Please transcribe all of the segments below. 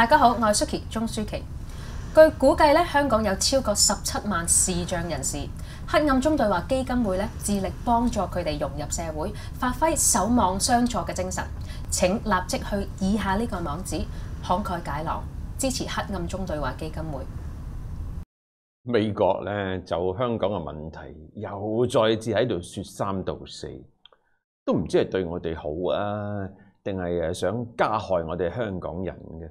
大家好，我系 Suki 钟舒淇。据估计咧，香港有超过十七万视障人士。黑暗中对话基金会咧，致力帮助佢哋融入社会，发挥守望相助嘅精神。请立即去以下呢个网址慷慨解囊，支持黑暗中对话基金会。美国咧就香港嘅问题又再次喺度说三道四，都唔知系对我哋好啊，定系诶想加害我哋香港人嘅？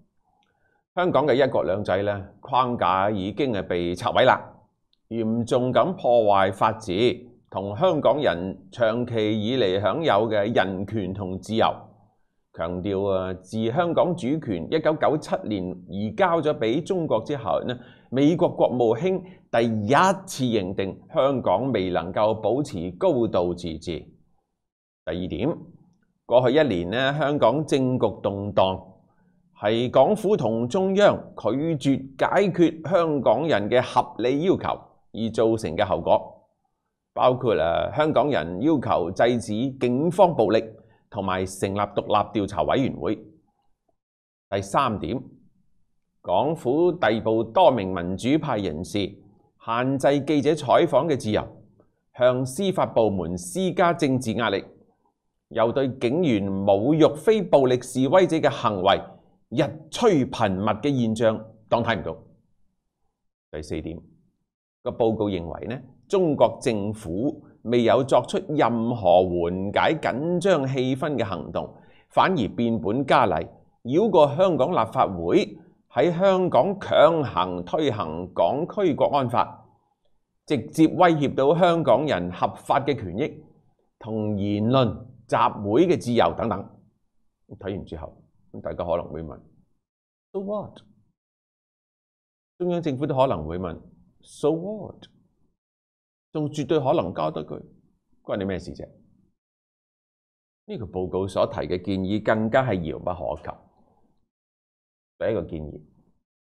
香港嘅一国两制咧框架已经係被拆毁啦，严重咁破坏法治同香港人长期以嚟享有嘅人权同自由。强调啊，自香港主权一九九七年移交咗俾中国之后咧，美国国务卿第一次认定香港未能够保持高度自治。第二点，过去一年咧，香港政局动荡。係港府同中央拒絕解決香港人嘅合理要求而造成嘅後果，包括啦，香港人要求制止警方暴力同埋成立獨立調查委員會。第三點，港府逮捕多名民主派人士，限制記者採訪嘅自由，向司法部門施加政治壓力，又對警員侮辱非暴力示威者嘅行為。日趨頻密嘅現象，當睇唔到。第四點，個報告認為呢中國政府未有作出任何緩解緊張氣氛嘅行動，反而變本加厲，繞過香港立法會喺香港強行推行港區國安法，直接威脅到香港人合法嘅權益同言論集會嘅自由等等。睇完之後。咁大家可能會問，so what？中央政府都可能會問，so what？仲絕對可能加多句，關你咩事啫？呢條報告所提嘅建議更加係遙不可及。第一個建議，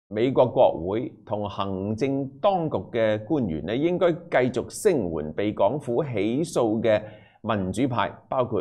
美國國會同行政當局嘅官員咧，應該繼續聲援被港府起訴嘅民主派，包括。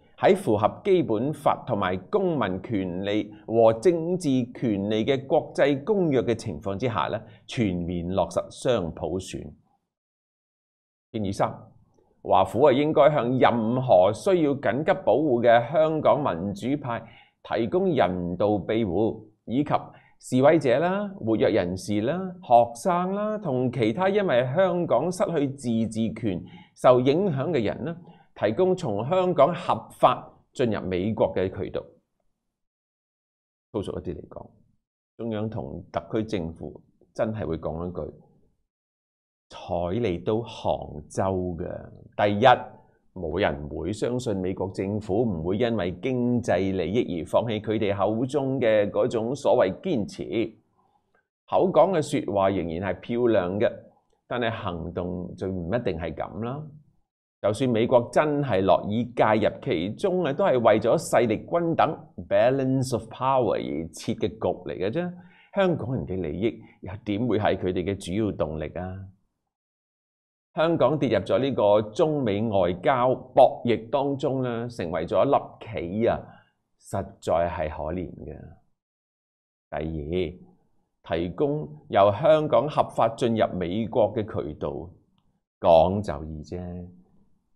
喺符合基本法同埋公民權利和政治權利嘅國際公約嘅情況之下咧，全面落實雙普選。建議三，華府啊應該向任何需要緊急保護嘅香港民主派提供人道庇護，以及示威者啦、活躍人士啦、學生啦同其他因為香港失去自治權受影響嘅人啦。提供從香港合法進入美國嘅渠道，粗俗一啲嚟講，中央同特區政府真係會講一句：睬你都杭州嘅第一，冇人會相信美國政府唔會因為經濟利益而放棄佢哋口中嘅嗰種所謂堅持。口講嘅说話仍然係漂亮嘅，但係行動就唔一定係咁啦。就算美国真系乐意介入其中啊，都系为咗势力均等 （balance of power） 而设嘅局嚟嘅啫。香港人嘅利益又点会系佢哋嘅主要动力啊？香港跌入咗呢个中美外交博弈当中咧，成为咗一粒棋啊，实在系可怜嘅。第二，提供由香港合法进入美国嘅渠道，讲就易啫。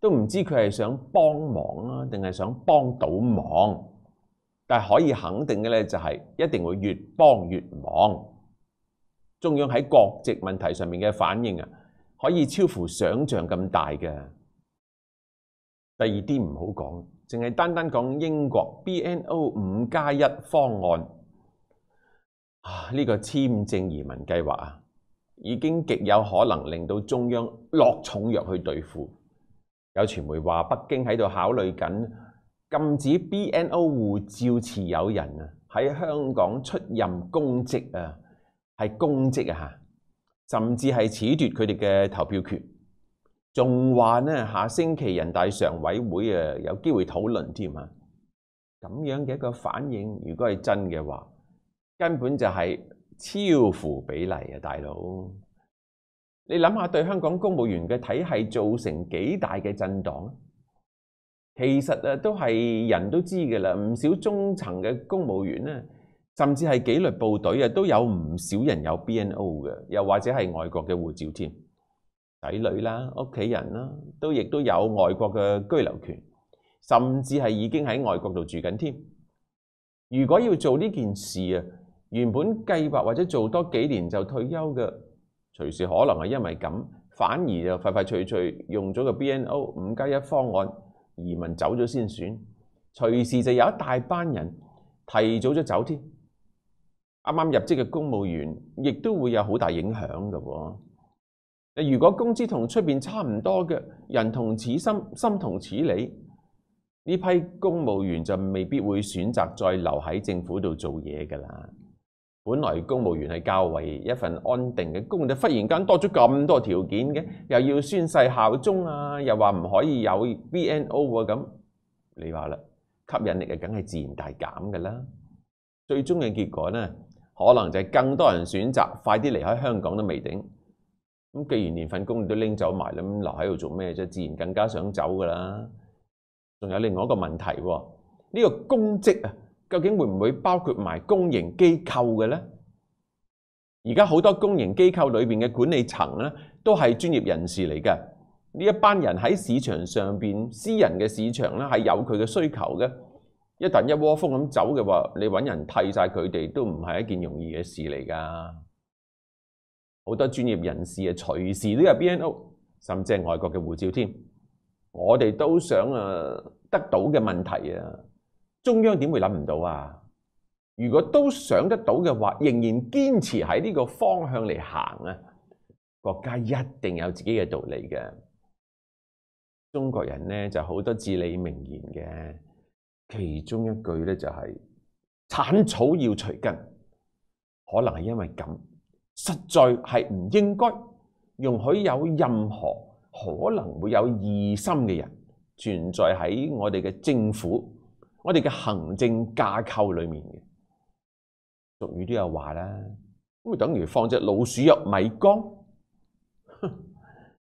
都唔知佢係想幫忙啊，定係想幫到忙？但係可以肯定嘅咧，就係一定會越幫越忙。中央喺國籍問題上面嘅反應啊，可以超乎想象咁大嘅。第二啲唔好講，淨係單單講英國 BNO 五加一方案啊，呢個簽證移民計劃啊，已經極有可能令到中央落重藥去對付。有傳媒話北京喺度考慮緊禁止 BNO 護照持有人啊喺香港出任公職啊係公職啊甚至係褫奪佢哋嘅投票權，仲話咧下星期人大常委會啊有機會討論添啊，咁樣嘅一個反應，如果係真嘅話，根本就係超乎比例啊，大佬。你谂下，对香港公务员嘅体系造成几大嘅震荡其实啊，都系人都知嘅啦。唔少中层嘅公务员咧，甚至系纪律部队啊，都有唔少人有 BNO 嘅，又或者系外国嘅护照添。仔女啦，屋企人啦，都亦都有外国嘅居留权，甚至系已经喺外国度住紧添。如果要做呢件事啊，原本计划或者做多几年就退休嘅。隨時可能係因為咁，反而就快快脆脆用咗個 BNO 五加一方案移民走咗先選，隨時就有一大班人提早咗走添。啱啱入職嘅公務員亦都會有好大影響嘅喎。如果工資同出面差唔多嘅人同此心心同此理，呢批公務員就未必會選擇再留喺政府度做嘢㗎啦。本来公务员系较为一份安定嘅工，就忽然间多咗咁多条件嘅，又要宣誓效忠啊，又话唔可以有 BNO 啊，咁你话啦，吸引力啊梗系自然大减噶啦。最终嘅结果咧，可能就系更多人选择快啲离开香港都未定。咁既然连份工都拎走埋啦，咁留喺度做咩啫？自然更加想走噶啦。仲有另外一个问题，呢个公职啊。究竟會唔會包括埋公營機構嘅咧？而家好多公營機構裏面嘅管理層咧，都係專業人士嚟嘅。呢一班人喺市場上边，私人嘅市場咧，係有佢嘅需求嘅。一等一窝蜂咁走嘅話，你揾人替晒佢哋都唔係一件容易嘅事嚟㗎。好多專業人士啊，隨時都入 BNO，甚至係外國嘅護照添。我哋都想啊，得到嘅問題啊。中央點會諗唔到啊？如果都想得到嘅話，仍然堅持喺呢個方向嚟行啊！國家一定有自己嘅道理嘅。中國人咧就好多至理名言嘅，其中一句咧就係：「剷草要除根」。可能係因為咁，實在係唔應該容許有任何可能會有異心嘅人存在喺我哋嘅政府。我哋嘅行政架構裏面嘅俗語都有話啦，咁咪等於放只老鼠入米缸。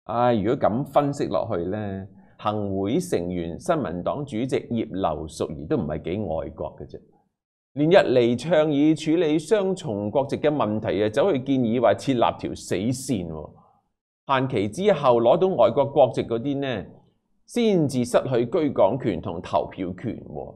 啊，如果咁分析落去咧，行會成員、新民黨主席葉劉淑儀都唔係幾爱國嘅啫。連日嚟倡議處理雙重國籍嘅問題啊，走去建議話設立條死線，限期之後攞到外國國籍嗰啲咧，先至失去居港權同投票權喎。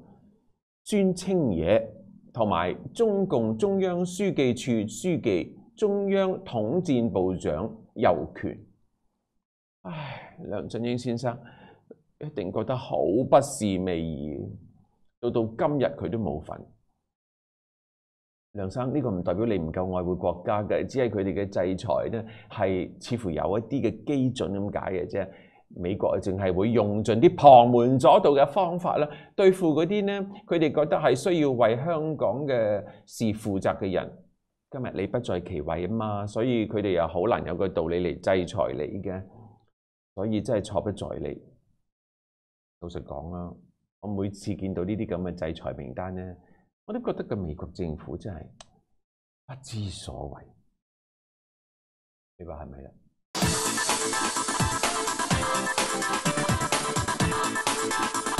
尊清野同埋中共中央书记处书记、中央统战部长尤权，唉，梁振英先生一定觉得好不是味然，到到今日佢都冇份。梁生呢个唔代表你唔够爱护国家嘅，只系佢哋嘅制裁咧，系似乎有一啲嘅基准咁解嘅啫。美國淨係會用盡啲旁門左道嘅方法啦，對付嗰啲咧，佢哋覺得係需要為香港嘅事負責嘅人。今日你不在其位啊嘛，所以佢哋又好難有個道理嚟制裁你嘅。所以真係錯不在你。老實講啦，我每次見到呢啲咁嘅制裁名單咧，我都覺得個美國政府真係不知所為。你話係咪啊？なにそれ